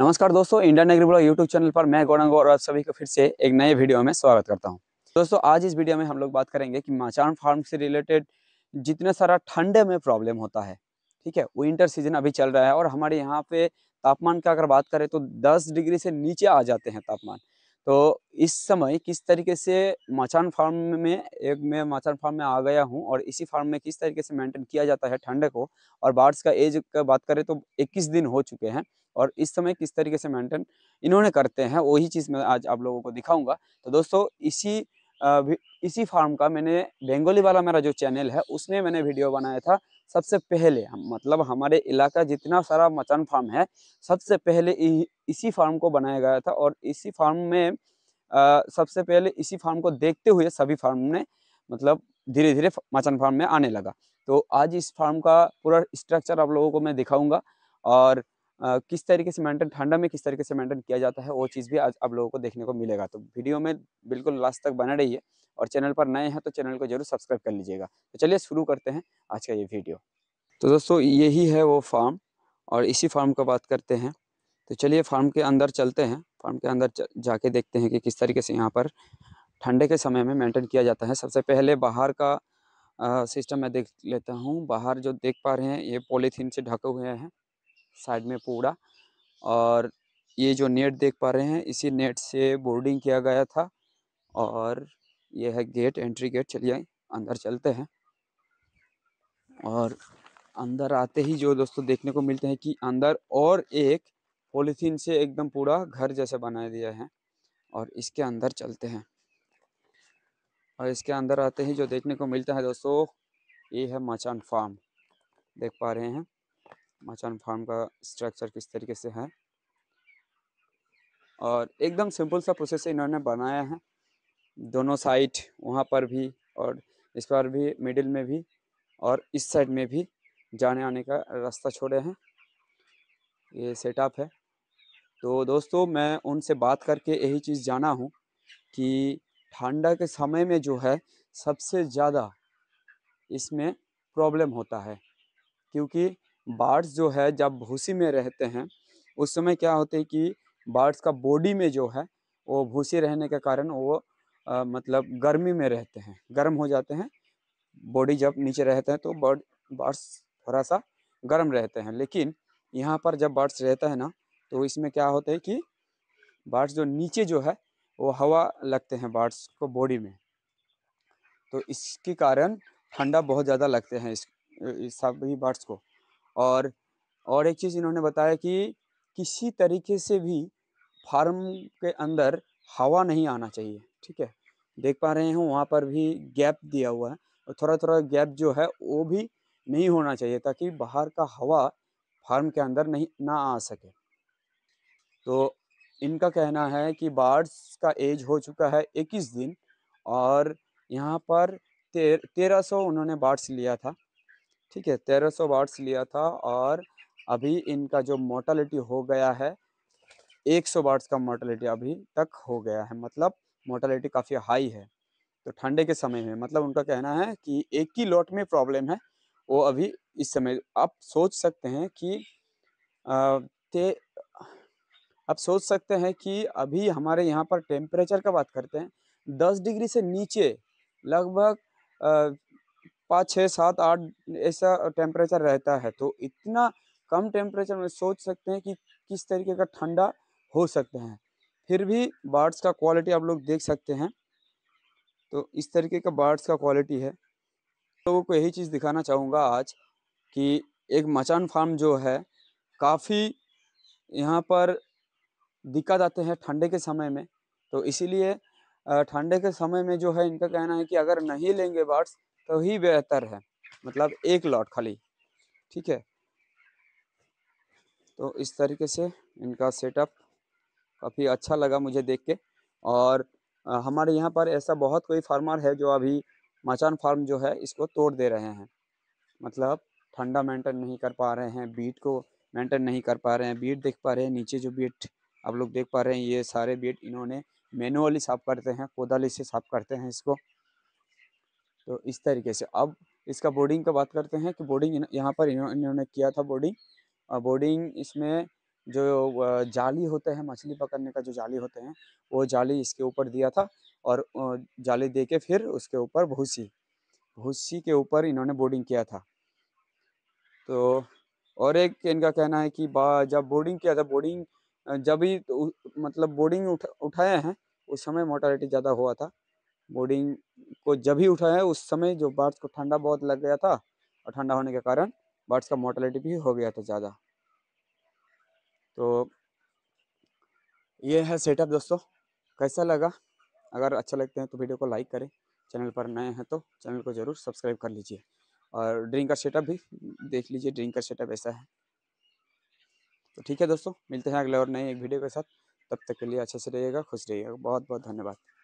नमस्कार दोस्तों Indian agri blog YouTube channel पर मैं गौरंग और आप सभी को फिर से एक नए वीडियो में स्वागत करता हूँ दोस्तों आज इस वीडियो में हम लोग बात करेंगे कि माचान फार्म से रिलेटेड जितना सारा ठंडे में प्रॉब्लम होता है ठीक है विंटर सीजन अभी चल रहा है और हमारे यहाँ पे तापमान का अगर बात करें तो दस डिग्री से नीचे आ जाते हैं तापमान तो इस समय किस तरीके से मचान फार्म में एक मैं मचान फार्म में आ गया हूँ और इसी फार्म में किस तरीके से मेंटेन किया जाता है ठंडे को और बार्ड्स का एज का बात करें तो 21 दिन हो चुके हैं और इस समय किस तरीके से मेंटेन इन्होंने करते हैं वही चीज़ मैं आज आप लोगों को दिखाऊंगा तो दोस्तों इसी इसी फार्म का मैंने बेंगोली वाला मेरा जो चैनल है उसमें मैंने वीडियो बनाया था सबसे पहले हम मतलब हमारे इलाका जितना सारा मचान फार्म है सबसे पहले इसी फार्म को बनाया गया था और इसी फार्म में आ, सबसे पहले इसी फार्म को देखते हुए सभी फार्म ने मतलब धीरे धीरे मचान फार्म में आने लगा तो आज इस फार्म का पूरा स्ट्रक्चर आप लोगों को मैं दिखाऊंगा और किस तरीके से मेंटेन ठंडा में किस तरीके से मेंटेन किया जाता है वो चीज़ भी आज आप लोगों को देखने को मिलेगा तो वीडियो में बिल्कुल लास्ट तक बना है और चैनल पर नए हैं तो चैनल को जरूर सब्सक्राइब कर लीजिएगा तो चलिए शुरू करते हैं आज का ये वीडियो तो दोस्तों यही है वो फार्म और इसी फार्म का बात करते हैं तो चलिए फार्म के अंदर चलते हैं फार्म के अंदर जाके देखते हैं कि किस तरीके से यहाँ पर ठंडे के समय में मेंटेन किया जाता है सबसे पहले बाहर का सिस्टम मैं देख लेता हूँ बाहर जो देख पा रहे हैं ये पॉलीथीन से ढके हुए हैं साइड में पूरा और ये जो नेट देख पा रहे हैं इसी नेट से बोर्डिंग किया गया था और ये है गेट एंट्री गेट चलिए अंदर चलते हैं और अंदर आते ही जो दोस्तों देखने को मिलते हैं कि अंदर और एक पॉलीथीन से एकदम पूरा घर जैसे बना दिया है और इसके अंदर चलते हैं और इसके अंदर आते ही जो देखने को मिलता है दोस्तों ये है मचान फार्म देख पा रहे हैं मचान फार्म का स्ट्रक्चर किस तरीके से है और एकदम सिंपल सा प्रोसेस इन्होंने बनाया है दोनों साइड वहाँ पर भी और इस पर भी मिडिल में भी और इस साइड में भी जाने आने का रास्ता छोड़े हैं ये सेटअप है तो दोस्तों मैं उनसे बात करके यही चीज़ जाना हूँ कि ठंडा के समय में जो है सबसे ज़्यादा इसमें प्रॉब्लम होता है क्योंकि बार्ड्स जो है जब भूसी में रहते हैं उस समय क्या होते हैं कि बार्ड्स का बॉडी में जो है वो भूसी रहने के कारण वो आ, मतलब गर्मी में रहते हैं गर्म हो जाते हैं बॉडी जब नीचे रहते हैं तो बर्ड बर्ड्स थोड़ा सा गर्म रहते हैं लेकिन यहाँ पर जब बर्ड्स रहता है ना तो इसमें क्या होता है कि बर्ड्स जो नीचे जो है वो हवा लगते हैं बर्ड्स को बॉडी में तो इसके कारण ठंडा बहुत ज़्यादा लगते हैं इस सभी बर्ड्स को और और एक चीज़ इन्होंने बताया कि किसी तरीके से भी फार्म के अंदर हवा नहीं आना चाहिए ठीक है देख पा रहे हैं वहाँ पर भी गैप दिया हुआ है और थोड़ा थोड़ा गैप जो है वो भी नहीं होना चाहिए ताकि बाहर का हवा फार्म के अंदर नहीं ना आ सके तो इनका कहना है कि बार्ड्स का एज हो चुका है इक्कीस दिन और यहाँ पर तेरह सौ उन्होंने बार्ड्स लिया था ठीक है तेरह सौ वाट्स लिया था और अभी इनका जो मोटालिटी हो गया है एक सौ वाट्स का मोटालिटी अभी तक हो गया है मतलब मोटालिटी काफ़ी हाई है तो ठंडे के समय में मतलब उनका कहना है कि एक ही लॉट में प्रॉब्लम है वो अभी इस समय आप सोच सकते हैं कि ते आप सोच सकते हैं कि अभी हमारे यहाँ पर टेम्परेचर का बात करते हैं दस डिग्री से नीचे लगभग पाँच छः सात आठ ऐसा टेम्परेचर रहता है तो इतना कम टेम्परेचर में सोच सकते हैं कि किस तरीके का ठंडा हो सकते हैं फिर भी बार्ड्स का क्वालिटी आप लोग देख सकते हैं तो इस तरीके का बार्ड्स का क्वालिटी है लोगों तो को यही चीज़ दिखाना चाहूँगा आज कि एक मचान फार्म जो है काफ़ी यहाँ पर दिक्कत आते हैं ठंडे के समय में तो इसीलिए ठंडे के समय में जो है इनका कहना है कि अगर नहीं लेंगे बार्ड्स तो ही बेहतर है मतलब एक लॉट खाली ठीक है तो इस तरीके से इनका सेटअप काफ़ी अच्छा लगा मुझे देख के और हमारे यहाँ पर ऐसा बहुत कोई फार्मर है जो अभी मचान फार्म जो है इसको तोड़ दे रहे हैं मतलब ठंडा मेंटेन नहीं कर पा रहे हैं बीट को मेंटेन नहीं कर पा रहे हैं बीट देख पा रहे हैं नीचे जो बीट आप लोग देख पा रहे हैं ये सारे बीट इन्होंने मैनुअली साफ़ करते हैं कोदाली से साफ़ करते हैं इसको तो इस तरीके से अब इसका बोर्डिंग का बात करते हैं कि बोर्डिंग यहाँ पर इन्होंने किया था बोर्डिंग और बोर्डिंग इसमें जो जाली होते हैं मछली पकड़ने का जो जाली होते हैं वो जाली इसके ऊपर दिया था और जाली दे के फिर उसके ऊपर भूसी भूसी के ऊपर इन्होंने बोर्डिंग किया था तो और एक इनका कहना है कि जब बोर्डिंग किया था बोर्डिंग जब ही तो, मतलब बोर्डिंग उठ उठाए हैं उस समय मोटालिटी ज़्यादा हुआ था बोर्डिंग को जब ही उठाया उस समय जो बर्ड्स को ठंडा बहुत लग गया था और ठंडा होने के कारण बर्ड्स का मोर्टलिटी भी हो गया था ज़्यादा तो ये है सेटअप दोस्तों कैसा लगा अगर अच्छा लगते हैं तो वीडियो को लाइक करें चैनल पर नए हैं तो चैनल को ज़रूर सब्सक्राइब कर लीजिए और ड्रिंक का सेटअप भी देख लीजिए ड्रिंक का सेटअप ऐसा है तो ठीक है दोस्तों मिलते हैं अगले और नए एक वीडियो के साथ तब तक के लिए अच्छे से रहिएगा खुश रहिएगा बहुत बहुत धन्यवाद